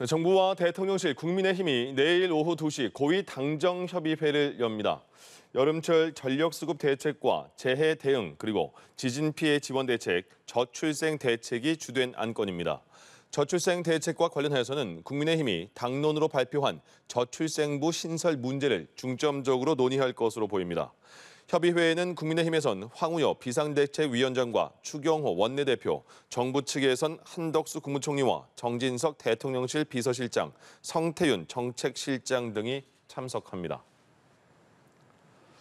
네, 정부와 대통령실 국민의힘이 내일 오후 2시 고위 당정협의회를 엽니다. 여름철 전력수급 대책과 재해 대응 그리고 지진 피해 지원 대책, 저출생 대책이 주된 안건입니다. 저출생 대책과 관련하여서는 국민의힘이 당론으로 발표한 저출생부 신설 문제를 중점적으로 논의할 것으로 보입니다. 협의회에는 국민의힘에선 황우여 비상대책위원장과 추경호 원내대표, 정부 측에선 한덕수 국무총리와 정진석 대통령실 비서실장, 성태윤 정책실장 등이 참석합니다.